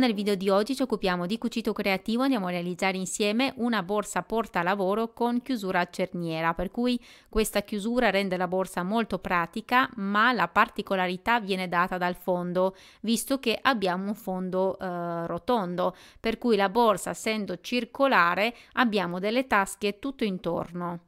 nel video di oggi ci occupiamo di cucito creativo, andiamo a realizzare insieme una borsa porta lavoro con chiusura a cerniera, per cui questa chiusura rende la borsa molto pratica, ma la particolarità viene data dal fondo, visto che abbiamo un fondo eh, rotondo, per cui la borsa essendo circolare abbiamo delle tasche tutto intorno.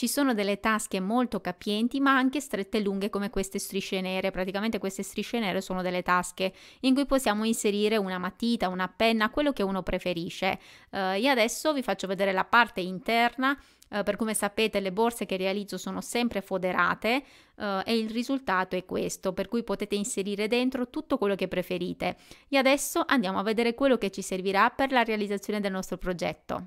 Ci sono delle tasche molto capienti ma anche strette e lunghe come queste strisce nere, praticamente queste strisce nere sono delle tasche in cui possiamo inserire una matita, una penna, quello che uno preferisce. Uh, io adesso vi faccio vedere la parte interna Uh, per come sapete le borse che realizzo sono sempre foderate uh, e il risultato è questo, per cui potete inserire dentro tutto quello che preferite. E adesso andiamo a vedere quello che ci servirà per la realizzazione del nostro progetto.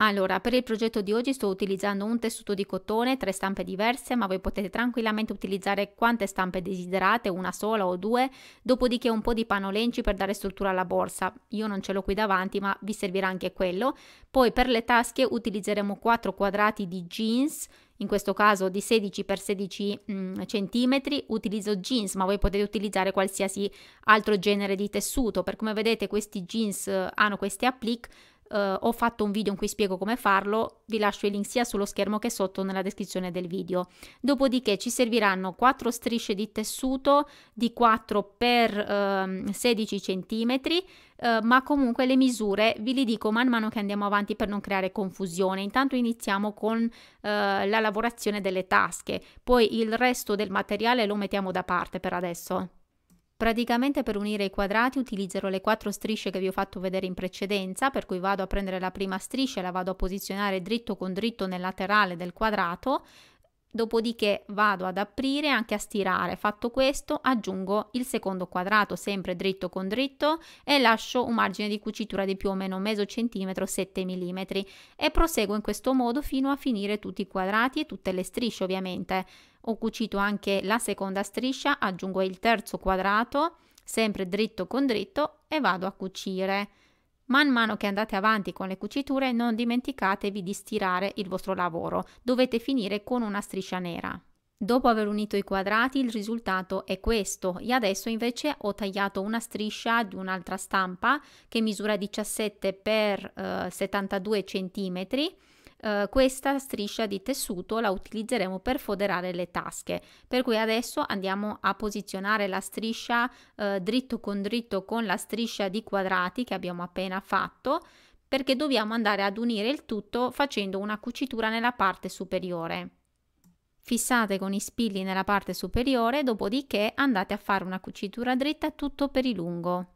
Allora, per il progetto di oggi sto utilizzando un tessuto di cotone, tre stampe diverse, ma voi potete tranquillamente utilizzare quante stampe desiderate, una sola o due, dopodiché un po' di pano lenci per dare struttura alla borsa. Io non ce l'ho qui davanti, ma vi servirà anche quello. Poi per le tasche utilizzeremo quattro quadrati di jeans, in questo caso di 16 x 16 cm, utilizzo jeans, ma voi potete utilizzare qualsiasi altro genere di tessuto, per come vedete questi jeans eh, hanno queste applique Uh, ho fatto un video in cui spiego come farlo, vi lascio il link sia sullo schermo che sotto nella descrizione del video. Dopodiché ci serviranno 4 strisce di tessuto di 4 x uh, 16 cm, uh, ma comunque le misure vi le dico man mano che andiamo avanti per non creare confusione. Intanto iniziamo con eh, la lavorazione delle tasche, poi il resto del materiale lo mettiamo da parte per adesso. Praticamente per unire i quadrati utilizzerò le quattro strisce che vi ho fatto vedere in precedenza, per cui vado a prendere la prima striscia e la vado a posizionare dritto con dritto nel laterale del quadrato, dopodiché vado ad aprire e anche a stirare. Fatto questo aggiungo il secondo quadrato sempre dritto con dritto e lascio un margine di cucitura di più o meno mezzo centimetro 7 mm e proseguo in questo modo fino a finire tutti i quadrati e tutte le strisce ovviamente ho cucito anche la seconda striscia, aggiungo il terzo quadrato, sempre dritto con dritto e vado a cucire. Man mano che andate avanti con le cuciture non dimenticatevi di stirare il vostro lavoro, dovete finire con una striscia nera. Dopo aver unito i quadrati il risultato è questo e adesso invece ho tagliato una striscia di un'altra stampa che misura 17 x eh, 72 cm eh, questa striscia di tessuto la utilizzeremo per foderare le tasche per cui adesso andiamo a posizionare la striscia eh, dritto con dritto con la striscia di quadrati che abbiamo appena fatto perché dobbiamo andare ad unire il tutto facendo una cucitura nella parte superiore fissate con i spilli nella parte superiore dopodiché andate a fare una cucitura dritta tutto per il lungo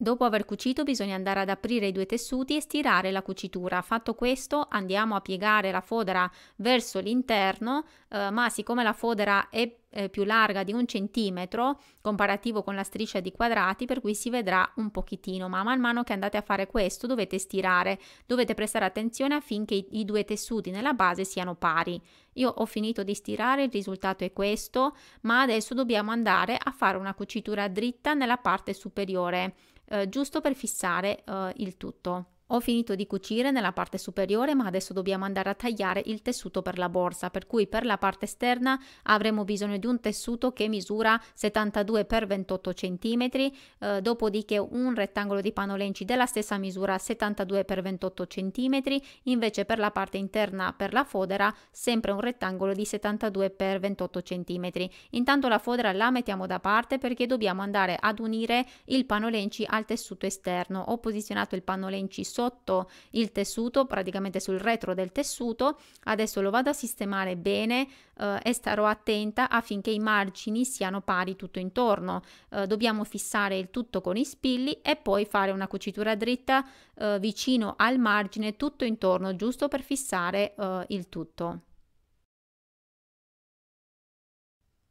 Dopo aver cucito bisogna andare ad aprire i due tessuti e stirare la cucitura. Fatto questo andiamo a piegare la fodera verso l'interno, eh, ma siccome la fodera è eh, più larga di un centimetro comparativo con la striscia di quadrati per cui si vedrà un pochettino, ma man mano che andate a fare questo dovete stirare dovete prestare attenzione affinché i, i due tessuti nella base siano pari io ho finito di stirare il risultato è questo ma adesso dobbiamo andare a fare una cucitura dritta nella parte superiore eh, giusto per fissare eh, il tutto. Ho finito di cucire nella parte superiore ma adesso dobbiamo andare a tagliare il tessuto per la borsa per cui per la parte esterna avremo bisogno di un tessuto che misura 72 x 28 cm eh, dopodiché un rettangolo di panno lenci della stessa misura 72 x 28 cm invece per la parte interna per la fodera sempre un rettangolo di 72 x 28 cm intanto la fodera la mettiamo da parte perché dobbiamo andare ad unire il panno lenci al tessuto esterno ho posizionato il panno lenci sotto il tessuto, praticamente sul retro del tessuto. Adesso lo vado a sistemare bene eh, e starò attenta affinché i margini siano pari tutto intorno. Eh, dobbiamo fissare il tutto con i spilli e poi fare una cucitura dritta eh, vicino al margine tutto intorno giusto per fissare eh, il tutto.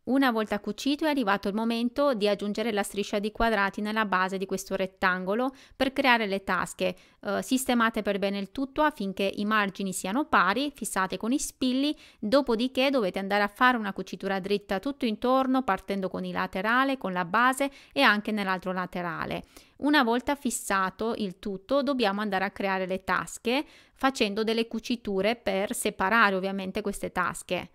Una volta cucito è arrivato il momento di aggiungere la striscia di quadrati nella base di questo rettangolo per creare le tasche. Eh, sistemate per bene il tutto affinché i margini siano pari, fissate con i spilli, dopodiché dovete andare a fare una cucitura dritta tutto intorno partendo con il laterale, con la base e anche nell'altro laterale. Una volta fissato il tutto dobbiamo andare a creare le tasche facendo delle cuciture per separare ovviamente queste tasche.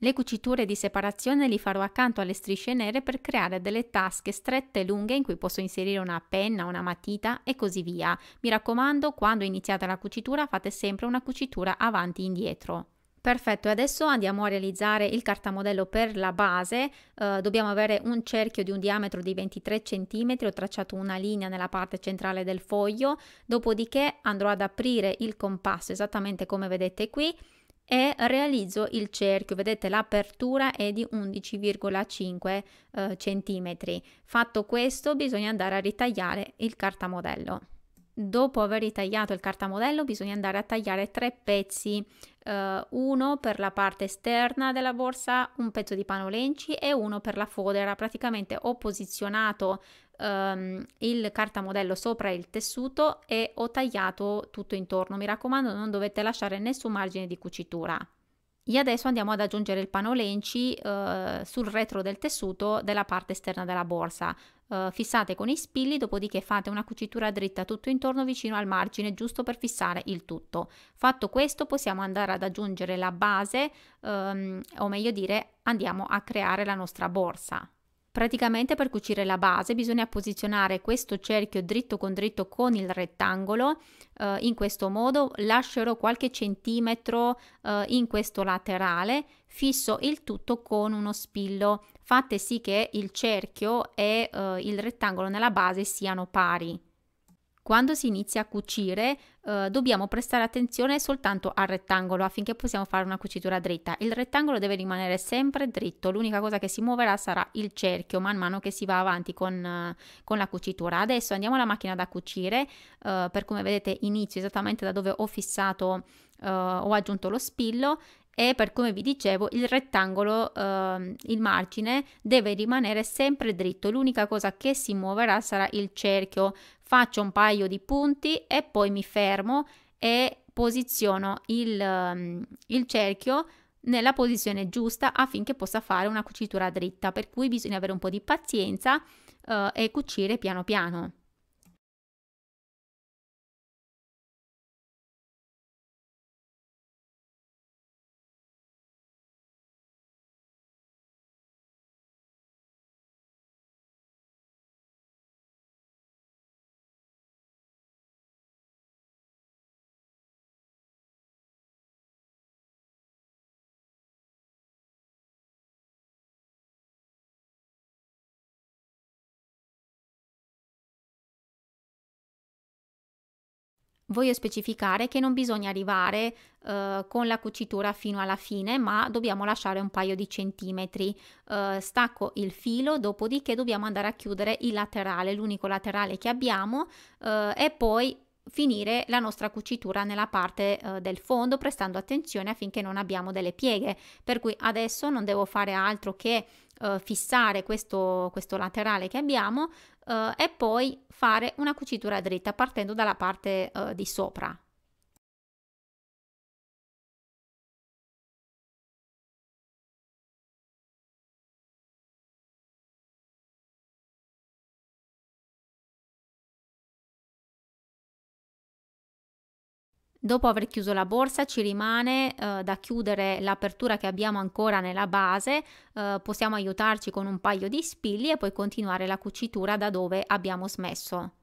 Le cuciture di separazione li farò accanto alle strisce nere per creare delle tasche strette e lunghe in cui posso inserire una penna, una matita e così via. Mi raccomando, quando iniziate la cucitura fate sempre una cucitura avanti e indietro. Perfetto, adesso andiamo a realizzare il cartamodello per la base. Eh, dobbiamo avere un cerchio di un diametro di 23 cm, ho tracciato una linea nella parte centrale del foglio, dopodiché andrò ad aprire il compasso esattamente come vedete qui e realizzo il cerchio, vedete l'apertura è di 11,5 eh, cm. Fatto questo bisogna andare a ritagliare il cartamodello. Dopo aver ritagliato il cartamodello bisogna andare a tagliare tre pezzi, eh, uno per la parte esterna della borsa, un pezzo di panolenci e uno per la fodera, praticamente ho posizionato ehm, il cartamodello sopra il tessuto e ho tagliato tutto intorno. Mi raccomando, non dovete lasciare nessun margine di cucitura. E adesso andiamo ad aggiungere il pano lenci eh, sul retro del tessuto della parte esterna della borsa. Eh, fissate con i spilli, dopodiché fate una cucitura dritta tutto intorno vicino al margine, giusto per fissare il tutto. Fatto questo possiamo andare ad aggiungere la base, ehm, o meglio dire andiamo a creare la nostra borsa. Praticamente per cucire la base bisogna posizionare questo cerchio dritto con dritto con il rettangolo eh, in questo modo, lascerò qualche centimetro eh, in questo laterale, fisso il tutto con uno spillo. Fate sì che il cerchio e eh, il rettangolo nella base siano pari. Quando si inizia a cucire eh, dobbiamo prestare attenzione soltanto al rettangolo affinché possiamo fare una cucitura dritta. Il rettangolo deve rimanere sempre dritto, l'unica cosa che si muoverà sarà il cerchio man mano che si va avanti con, eh, con la cucitura. Adesso andiamo alla macchina da cucire, eh, per come vedete inizio esattamente da dove ho fissato Uh, ho aggiunto lo spillo e per come vi dicevo il rettangolo, eh, il margine deve rimanere sempre dritto, l'unica cosa che si muoverà sarà il cerchio, faccio un paio di punti e poi mi fermo e posiziono il, ehm, il cerchio nella posizione giusta affinché possa fare una cucitura dritta, per cui bisogna avere un po' di pazienza eh, e cucire piano piano. voglio specificare che non bisogna arrivare eh, con la cucitura fino alla fine, ma dobbiamo lasciare un paio di centimetri. Eh, stacco il filo, dopodiché dobbiamo andare a chiudere il laterale, l'unico laterale che abbiamo, eh, e poi finire la nostra cucitura nella parte eh, del fondo prestando attenzione affinché non abbiamo delle pieghe per cui adesso non devo fare altro che eh, fissare questo, questo laterale che abbiamo eh, e poi fare una cucitura dritta partendo dalla parte eh, di sopra Dopo aver chiuso la borsa ci rimane eh, da chiudere l'apertura che abbiamo ancora nella base, eh, possiamo aiutarci con un paio di spilli e poi continuare la cucitura da dove abbiamo smesso.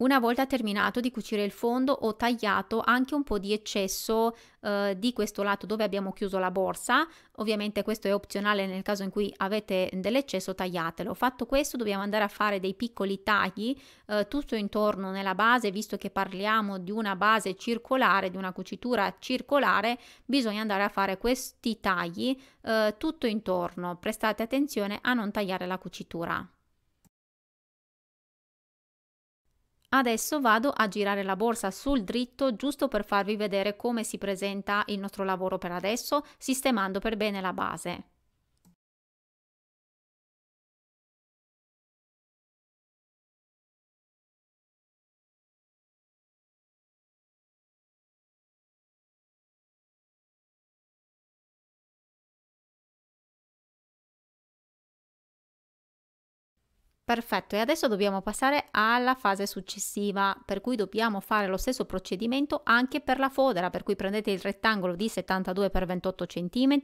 Una volta terminato di cucire il fondo ho tagliato anche un po' di eccesso eh, di questo lato dove abbiamo chiuso la borsa, ovviamente questo è opzionale nel caso in cui avete dell'eccesso tagliatelo. Fatto questo dobbiamo andare a fare dei piccoli tagli eh, tutto intorno nella base, visto che parliamo di una base circolare, di una cucitura circolare, bisogna andare a fare questi tagli eh, tutto intorno, prestate attenzione a non tagliare la cucitura. Adesso vado a girare la borsa sul dritto giusto per farvi vedere come si presenta il nostro lavoro per adesso, sistemando per bene la base. Perfetto, e adesso dobbiamo passare alla fase successiva, per cui dobbiamo fare lo stesso procedimento anche per la fodera, per cui prendete il rettangolo di 72 x 28 cm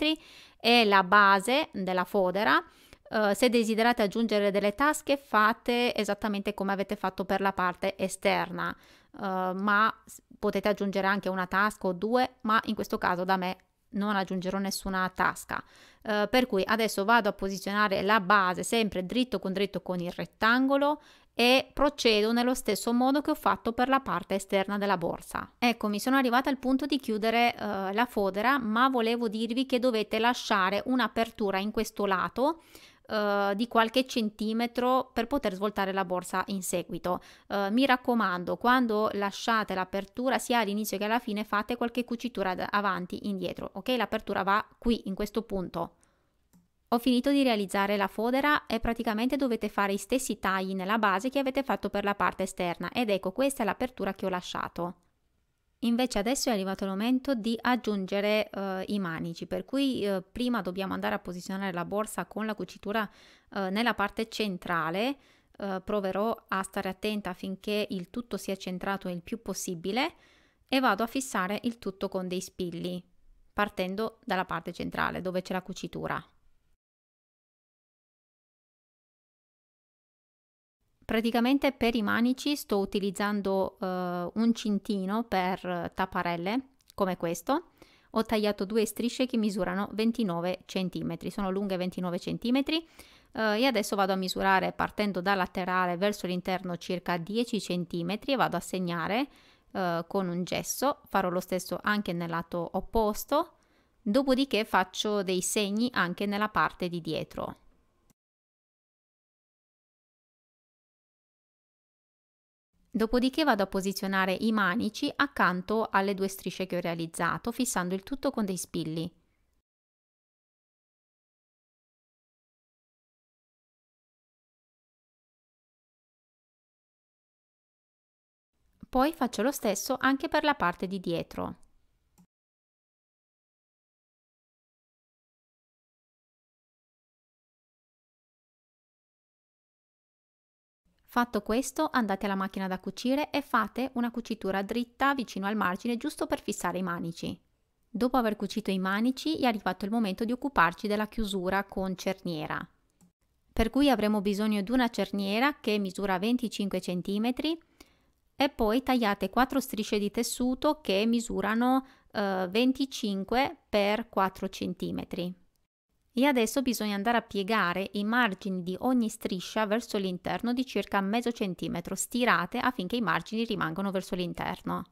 e la base della fodera. Uh, se desiderate aggiungere delle tasche fate esattamente come avete fatto per la parte esterna, uh, ma potete aggiungere anche una tasca o due, ma in questo caso da me non aggiungerò nessuna tasca eh, per cui adesso vado a posizionare la base sempre dritto con dritto con il rettangolo e procedo nello stesso modo che ho fatto per la parte esterna della borsa. Ecco, mi sono arrivata al punto di chiudere eh, la fodera, ma volevo dirvi che dovete lasciare un'apertura in questo lato eh, di qualche centimetro per poter svoltare la borsa in seguito. Eh, mi raccomando, quando lasciate l'apertura sia all'inizio che alla fine fate qualche cucitura avanti e indietro, ok? L'apertura va qui in questo punto. Ho finito di realizzare la fodera e praticamente dovete fare i stessi tagli nella base che avete fatto per la parte esterna ed ecco questa è l'apertura che ho lasciato. Invece adesso è arrivato il momento di aggiungere eh, i manici, per cui eh, prima dobbiamo andare a posizionare la borsa con la cucitura eh, nella parte centrale, eh, proverò a stare attenta affinché il tutto sia centrato il più possibile e vado a fissare il tutto con dei spilli, partendo dalla parte centrale dove c'è la cucitura. praticamente per i manici sto utilizzando eh, un cintino per tapparelle come questo ho tagliato due strisce che misurano 29 cm sono lunghe 29 cm eh, e adesso vado a misurare partendo da laterale verso l'interno circa 10 cm e vado a segnare eh, con un gesso farò lo stesso anche nel lato opposto dopodiché faccio dei segni anche nella parte di dietro Dopodiché vado a posizionare i manici accanto alle due strisce che ho realizzato, fissando il tutto con dei spilli. Poi faccio lo stesso anche per la parte di dietro. Fatto questo andate alla macchina da cucire e fate una cucitura dritta vicino al margine giusto per fissare i manici. Dopo aver cucito i manici è arrivato il momento di occuparci della chiusura con cerniera. Per cui avremo bisogno di una cerniera che misura 25 cm e poi tagliate 4 strisce di tessuto che misurano eh, 25 x 4 cm e adesso bisogna andare a piegare i margini di ogni striscia verso l'interno di circa mezzo centimetro, stirate affinché i margini rimangano verso l'interno.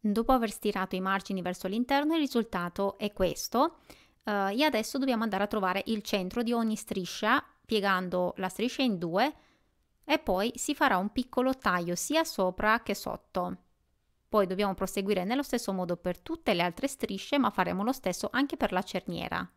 Dopo aver stirato i margini verso l'interno il risultato è questo uh, e adesso dobbiamo andare a trovare il centro di ogni striscia piegando la striscia in due e poi si farà un piccolo taglio sia sopra che sotto. Poi dobbiamo proseguire nello stesso modo per tutte le altre strisce ma faremo lo stesso anche per la cerniera.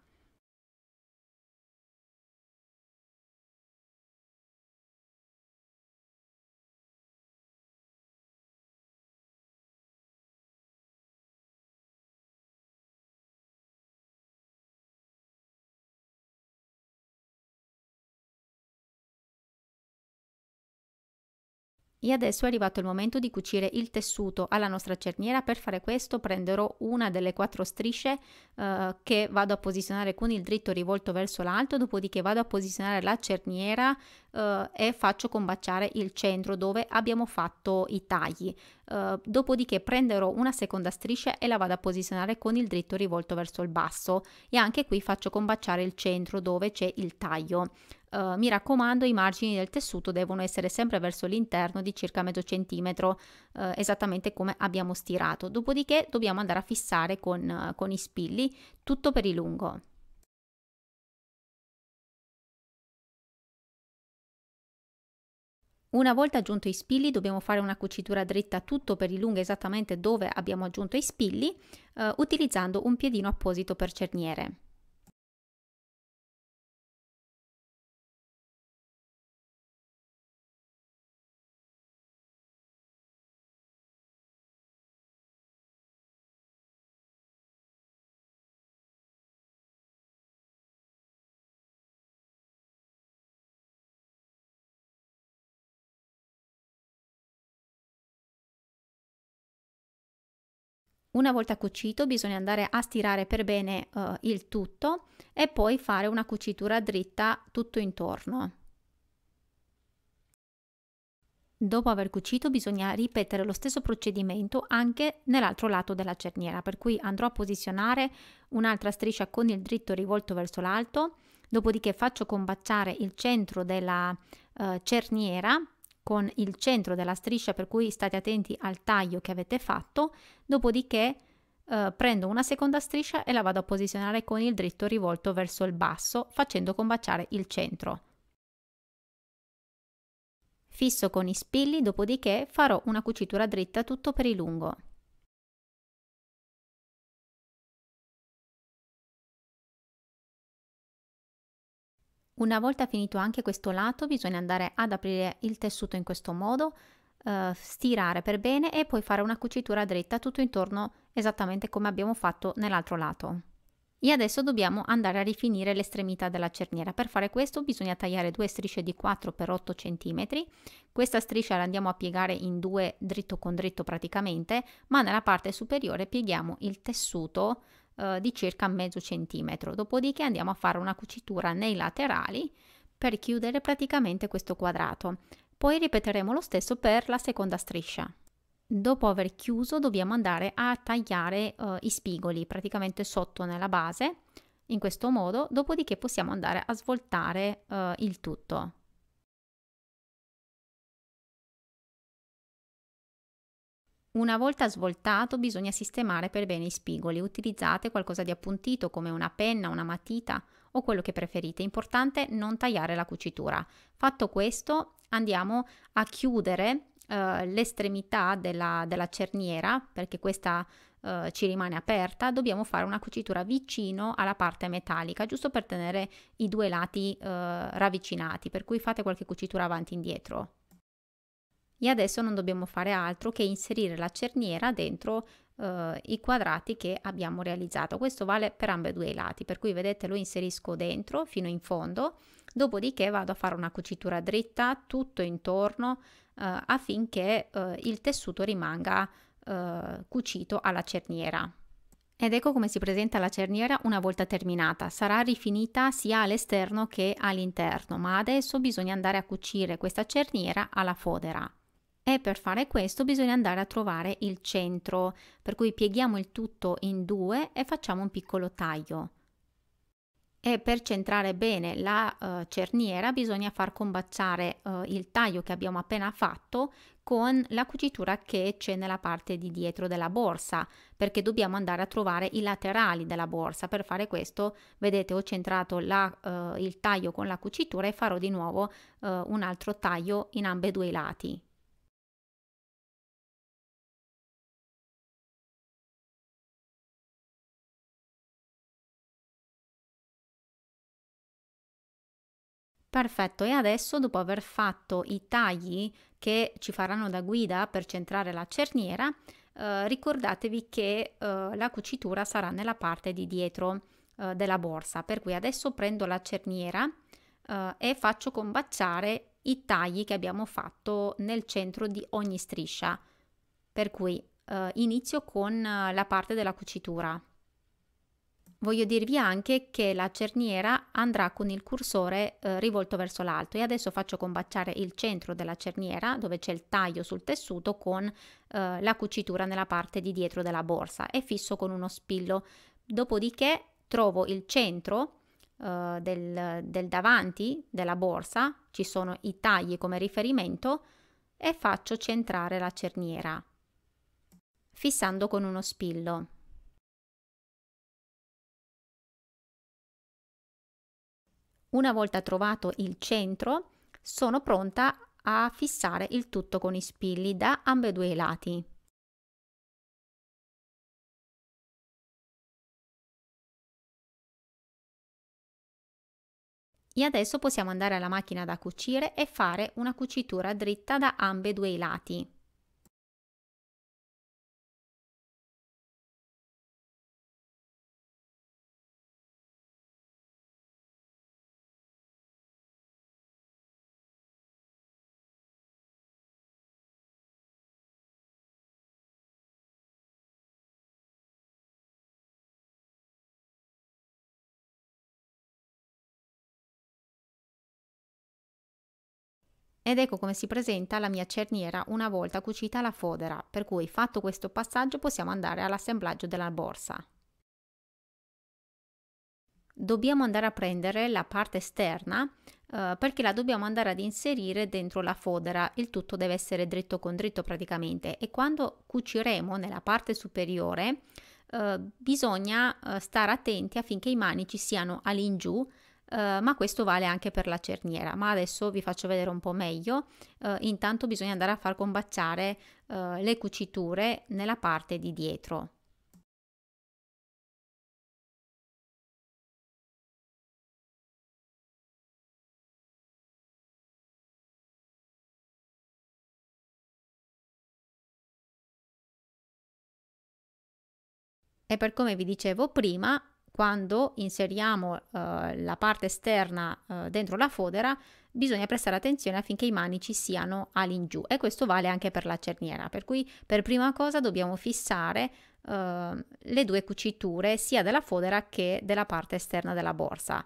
E adesso è arrivato il momento di cucire il tessuto alla nostra cerniera. Per fare questo prenderò una delle quattro strisce eh, che vado a posizionare con il dritto rivolto verso l'alto, dopodiché vado a posizionare la cerniera eh, e faccio combaciare il centro dove abbiamo fatto i tagli. Eh, dopodiché prenderò una seconda striscia e la vado a posizionare con il dritto rivolto verso il basso e anche qui faccio combaciare il centro dove c'è il taglio. Uh, mi raccomando, i margini del tessuto devono essere sempre verso l'interno di circa mezzo centimetro, uh, esattamente come abbiamo stirato. Dopodiché dobbiamo andare a fissare con, uh, con i spilli tutto per il lungo. Una volta aggiunto i spilli dobbiamo fare una cucitura dritta tutto per il lungo esattamente dove abbiamo aggiunto i spilli eh, utilizzando un piedino apposito per cerniere. Una volta cucito bisogna andare a stirare per bene uh, il tutto e poi fare una cucitura dritta tutto intorno. Dopo aver cucito bisogna ripetere lo stesso procedimento anche nell'altro lato della cerniera, per cui andrò a posizionare un'altra striscia con il dritto rivolto verso l'alto, dopodiché faccio combaciare il centro della eh, cerniera con il centro della striscia per cui state attenti al taglio che avete fatto, dopodiché eh, prendo una seconda striscia e la vado a posizionare con il dritto rivolto verso il basso facendo combaciare il centro. Fisso con i spilli, dopodiché farò una cucitura dritta tutto per il lungo. Una volta finito anche questo lato bisogna andare ad aprire il tessuto in questo modo, eh, stirare per bene e poi fare una cucitura dritta tutto intorno esattamente come abbiamo fatto nell'altro lato. E adesso dobbiamo andare a rifinire l'estremità della cerniera. Per fare questo bisogna tagliare due strisce di 4x8 cm. Questa striscia la andiamo a piegare in due dritto con dritto praticamente, ma nella parte superiore pieghiamo il tessuto eh, di circa mezzo centimetro, dopodiché andiamo a fare una cucitura nei laterali per chiudere praticamente questo quadrato. Poi ripeteremo lo stesso per la seconda striscia. Dopo aver chiuso dobbiamo andare a tagliare eh, i spigoli praticamente sotto nella base in questo modo, dopodiché possiamo andare a svoltare eh, il tutto. Una volta svoltato bisogna sistemare per bene i spigoli. Utilizzate qualcosa di appuntito come una penna, una matita o quello che preferite. Importante non tagliare la cucitura. Fatto questo andiamo a chiudere eh, l'estremità della, della, cerniera perché questa eh, ci rimane aperta. Dobbiamo fare una cucitura vicino alla parte metallica giusto per tenere i due lati eh, ravvicinati per cui fate qualche cucitura avanti e indietro e adesso non dobbiamo fare altro che inserire la cerniera dentro eh, i quadrati che abbiamo realizzato. Questo vale per ambedue i lati, per cui vedete lo inserisco dentro fino in fondo, dopodiché vado a fare una cucitura dritta tutto intorno eh, affinché eh, il tessuto rimanga eh, cucito alla cerniera. Ed ecco come si presenta la cerniera una volta terminata. Sarà rifinita sia all'esterno che all'interno, ma adesso bisogna andare a cucire questa cerniera alla fodera e per fare questo bisogna andare a trovare il centro, per cui pieghiamo il tutto in due e facciamo un piccolo taglio. E per centrare bene la uh, cerniera bisogna far combaciare uh, il taglio che abbiamo appena fatto con la cucitura che c'è nella parte di dietro della borsa, perché dobbiamo andare a trovare i laterali della borsa. Per fare questo, vedete, ho centrato la, uh, il taglio con la cucitura e farò di nuovo un altro taglio in ambedue i lati. Perfetto, e adesso dopo aver fatto i tagli che ci faranno da guida per centrare la cerniera, eh, ricordatevi che eh, la cucitura sarà nella parte di dietro eh, della borsa, per cui adesso prendo la cerniera eh, e faccio combaciare i tagli che abbiamo fatto nel centro di ogni striscia, per cui eh, inizio con eh, la parte della cucitura. Voglio dirvi anche che la cerniera andrà con il cursore eh, rivolto verso l'alto e adesso faccio combaciare il centro della cerniera dove c'è il taglio sul tessuto con eh, la cucitura nella parte di dietro della borsa e fisso con uno spillo. Dopodiché trovo il centro eh, del, del davanti della borsa, ci sono i tagli come riferimento e faccio centrare la cerniera fissando con uno spillo. Una volta trovato il centro, sono pronta a fissare il tutto con i spilli da ambedue i lati. E adesso possiamo andare alla macchina da cucire e fare una cucitura dritta da ambedue i lati. Ed ecco come si presenta la mia cerniera una volta cucita la fodera, per cui fatto questo passaggio possiamo andare all'assemblaggio della borsa. Dobbiamo andare a prendere la parte esterna eh, perché la dobbiamo andare ad inserire dentro la fodera, il tutto deve essere dritto con dritto praticamente e quando cuciremo nella parte superiore eh, bisogna eh, stare attenti affinché i manici siano all'ingiù eh, ma questo vale anche per la cerniera. Ma adesso vi faccio vedere un po' meglio. Eh, intanto bisogna andare a far combaciare eh, le cuciture nella parte di dietro. E per come vi dicevo prima, quando inseriamo eh, la parte esterna eh, dentro la fodera bisogna prestare attenzione affinché i manici siano all'ingiù e questo vale anche per la cerniera per cui per prima cosa dobbiamo fissare eh, le due cuciture sia della fodera che della parte esterna della borsa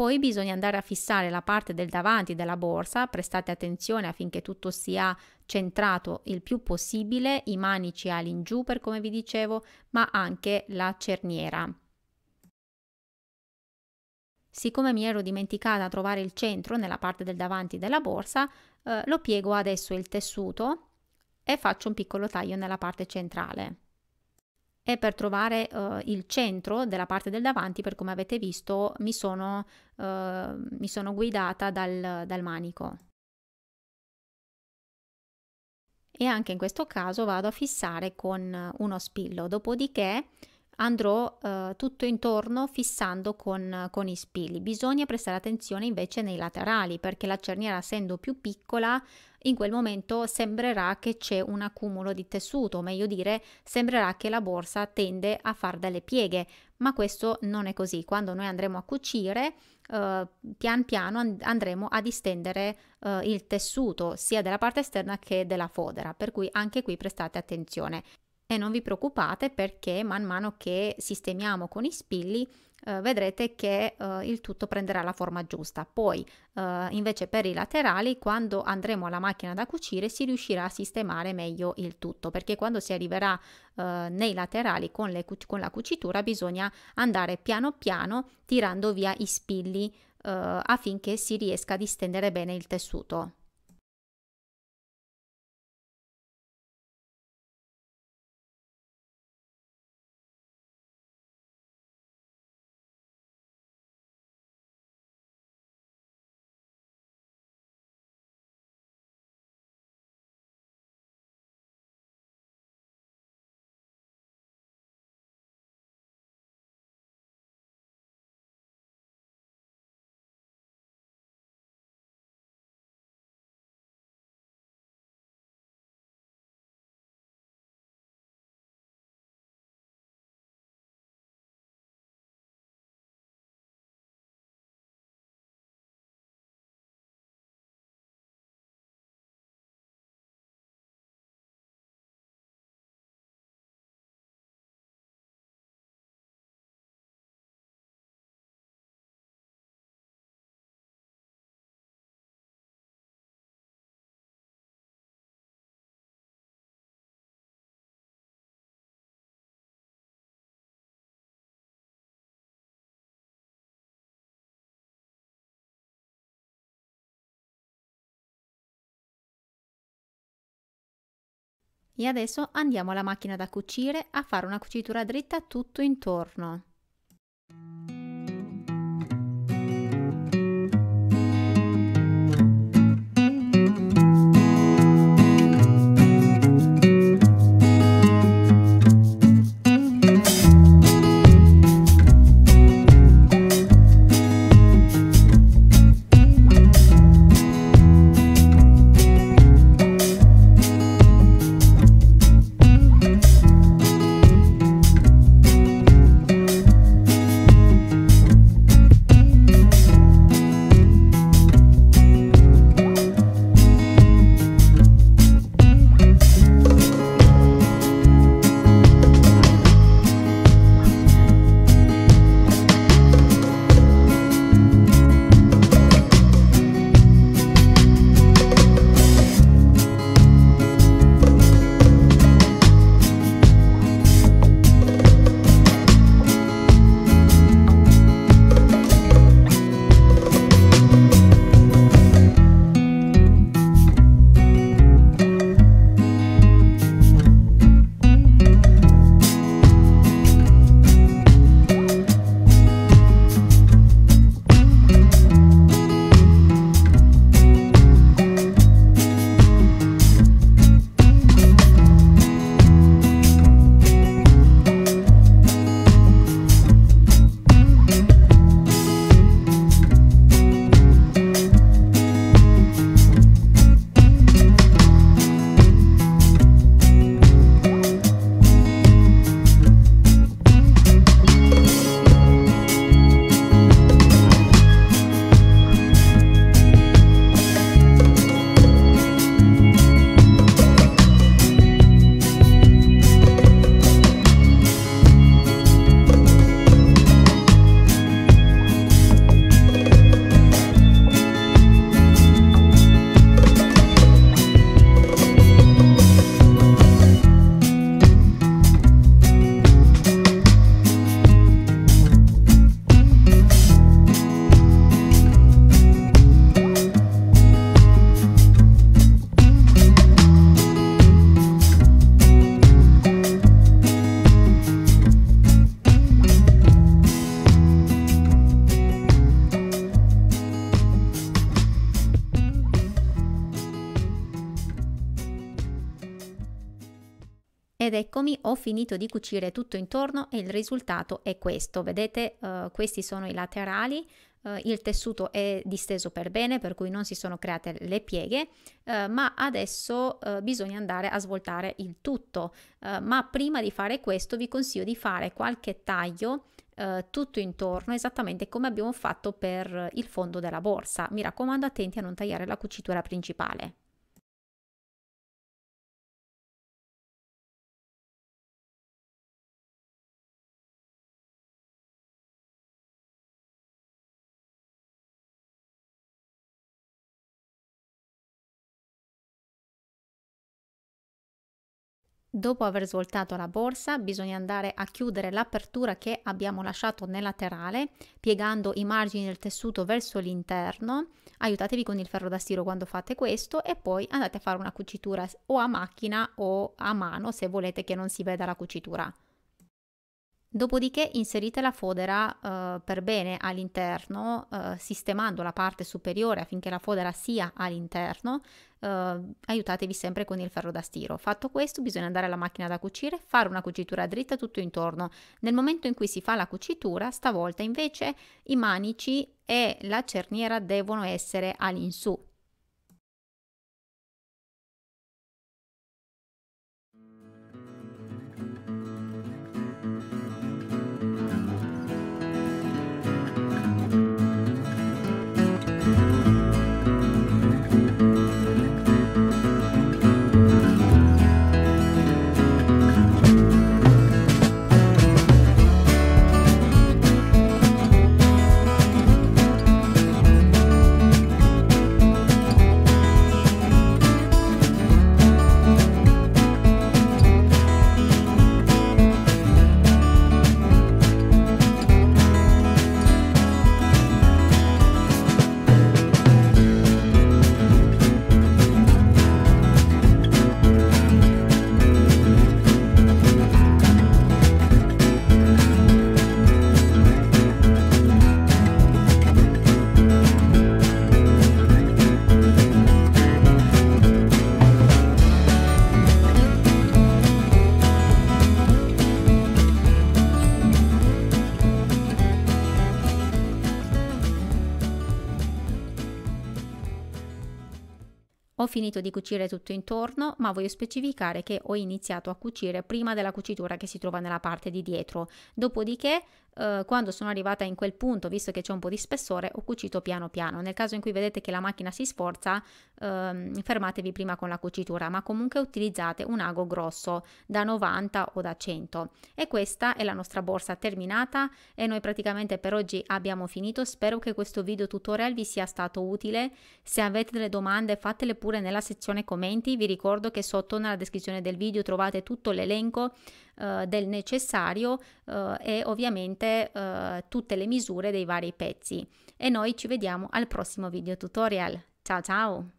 Poi bisogna andare a fissare la parte del davanti della borsa, prestate attenzione affinché tutto sia centrato il più possibile, i manici all'ingiù per come vi dicevo, ma anche la cerniera. Siccome mi ero dimenticata a trovare il centro nella parte del davanti della borsa, eh, lo piego adesso il tessuto e faccio un piccolo taglio nella parte centrale e per trovare eh, il centro della parte del davanti, per come avete visto, mi sono, eh, mi sono guidata dal, dal manico. E anche in questo caso vado a fissare con uno spillo, dopodiché andrò eh, tutto intorno fissando con, con i spilli. Bisogna prestare attenzione invece nei laterali perché la cerniera essendo più piccola in quel momento sembrerà che c'è un accumulo di tessuto, meglio dire, sembrerà che la borsa tende a far delle pieghe, ma questo non è così. Quando noi andremo a cucire, eh, pian piano andremo a distendere eh, il tessuto sia della parte esterna che della fodera, per cui anche qui prestate attenzione e non vi preoccupate perché man mano che sistemiamo con i spilli eh, vedrete che eh, il tutto prenderà la forma giusta. Poi eh, invece per i laterali quando andremo alla macchina da cucire si riuscirà a sistemare meglio il tutto perché quando si arriverà eh, nei laterali con, le, con, la cucitura bisogna andare piano piano tirando via i spilli eh, affinché si riesca a distendere bene il tessuto. E adesso andiamo alla macchina da cucire a fare una cucitura dritta tutto intorno. ho finito di cucire tutto intorno e il risultato è questo vedete uh, questi sono i laterali Uh, il tessuto è disteso per bene per cui non si sono create le pieghe uh, ma adesso uh, bisogna andare a svoltare il tutto ma prima di fare questo vi consiglio di fare qualche taglio tutto intorno esattamente come abbiamo fatto per il fondo della borsa mi raccomando attenti a non tagliare la cucitura principale Dopo aver svoltato la borsa bisogna andare a chiudere l'apertura che abbiamo lasciato nel laterale piegando i margini del tessuto verso l'interno, aiutatevi con il ferro da stiro quando fate questo e poi andate a fare una cucitura o a macchina o a mano se volete che non si veda la cucitura. Dopodiché inserite la fodera eh, per bene all'interno, eh, sistemando la parte superiore affinché la fodera sia all'interno, eh, aiutatevi sempre con il ferro da stiro. Fatto questo bisogna andare alla macchina da cucire, fare una cucitura dritta tutto intorno. Nel momento in cui si fa la cucitura, stavolta invece i manici e la cerniera devono essere all'insù Ho finito di cucire tutto intorno, ma voglio specificare che ho iniziato a cucire prima della cucitura che si trova nella parte di dietro. Dopodiché, eh, quando sono arrivata in quel punto, visto che c'è un po' di spessore, ho cucito piano piano. Nel caso in cui vedete che la macchina si sforza, ehm, fermatevi prima con la cucitura, ma comunque utilizzate un ago grosso da 90 o da 100. E questa è la nostra borsa terminata e noi praticamente per oggi abbiamo finito. Spero che questo video tutorial vi sia stato utile. Se avete delle domande fatele pure oppure nella sezione commenti. Vi ricordo che sotto nella descrizione del video trovate tutto l'elenco eh, del necessario eh, e ovviamente eh, tutte le misure dei vari pezzi. E noi ci vediamo al prossimo video tutorial. Ciao ciao!